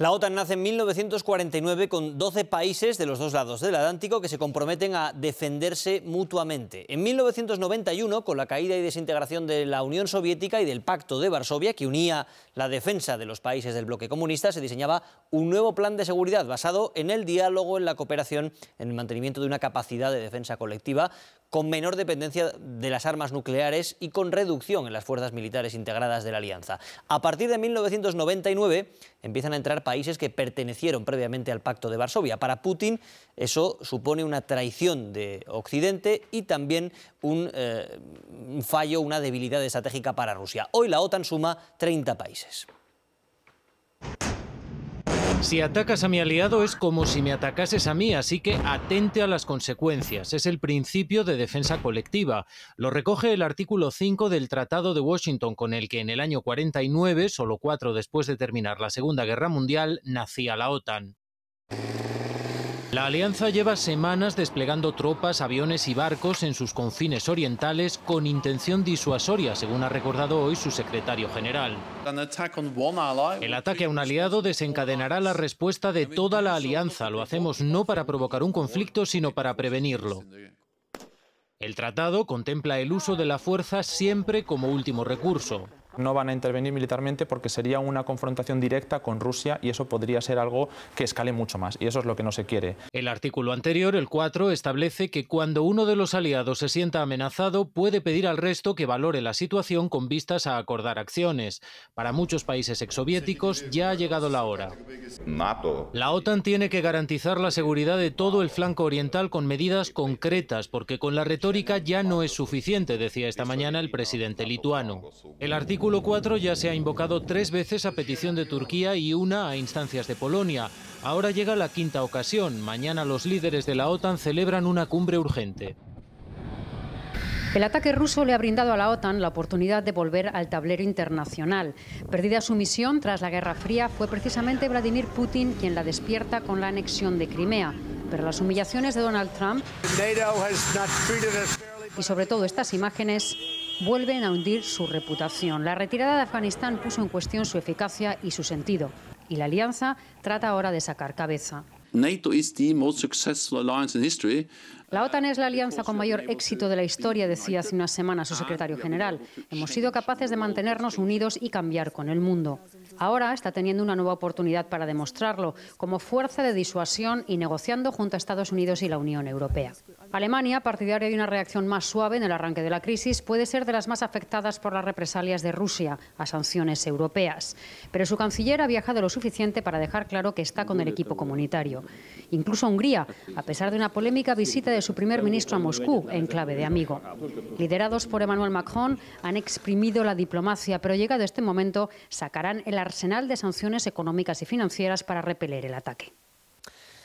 La OTAN nace en 1949 con 12 países de los dos lados del Atlántico que se comprometen a defenderse mutuamente. En 1991, con la caída y desintegración de la Unión Soviética y del Pacto de Varsovia, que unía la defensa de los países del bloque comunista, se diseñaba un nuevo plan de seguridad basado en el diálogo, en la cooperación, en el mantenimiento de una capacidad de defensa colectiva, con menor dependencia de las armas nucleares y con reducción en las fuerzas militares integradas de la alianza. A partir de 1999 empiezan a entrar países que pertenecieron previamente al Pacto de Varsovia. Para Putin eso supone una traición de Occidente y también un, eh, fallo, una debilidad estratégica para Rusia. Hoy la OTAN suma 30 países. Si atacas a mi aliado es como si me atacases a mí, así que atente a las consecuencias. Es el principio de defensa colectiva. Lo recoge el artículo 5 del Tratado de Washington, con el que en el año 49, solo cuatro después de terminar la Segunda Guerra Mundial, nacía la OTAN. La Alianza lleva semanas desplegando tropas, aviones y barcos en sus confines orientales con intención disuasoria, según ha recordado hoy su secretario general. El ataque a un aliado desencadenará la respuesta de toda la Alianza. Lo hacemos no para provocar un conflicto, sino para prevenirlo. El tratado contempla el uso de la fuerza siempre como último recurso. No van a intervenir militarmente porque sería una confrontación directa con Rusia y eso podría ser algo que escale mucho más y eso es lo que no se quiere. El artículo anterior, el 4, establece que cuando uno de los aliados se sienta amenazado puede pedir al resto que valore la situación con vistas a acordar acciones. Para muchos países exsoviéticos ya ha llegado la hora. La OTAN tiene que garantizar la seguridad de todo el flanco oriental con medidas concretas porque con la retórica ya no es suficiente, decía esta mañana el presidente lituano. El artículo 4 ya se ha invocado tres veces a petición de Turquía y una a instancias de Polonia. Ahora llega la quinta ocasión. Mañana los líderes de la OTAN celebran una cumbre urgente. El ataque ruso le ha brindado a la OTAN la oportunidad de volver al tablero internacional. Perdida su misión tras la Guerra Fría, fue precisamente Vladimir Putin quien la despierta con la anexión de Crimea. Pero las humillaciones de Donald Trump y sobre todo estas imágenes vuelven a hundir su reputación. La retirada de Afganistán puso en cuestión su eficacia y su sentido, y la alianza trata ahora de sacar cabeza. La OTAN es la alianza con mayor éxito de la historia, decía hace unas semanas su secretario general. Hemos sido capaces de mantenernos unidos y cambiar con el mundo. Ahora está teniendo una nueva oportunidad para demostrarlo, como fuerza de disuasión y negociando junto a Estados Unidos y la Unión Europea. Alemania, partidaria de una reacción más suave en el arranque de la crisis, puede ser de las más afectadas por las represalias de Rusia a sanciones europeas. Pero su canciller ha viajado lo suficiente para dejar claro que está con el equipo comunitario. Incluso Hungría, a pesar de una polémica visita de su primer ministro a Moscú en clave de amigo. Liderados por Emmanuel Macron, han exprimido la diplomacia, pero llegado este momento sacarán el arsenal de sanciones económicas y financieras para repeler el ataque.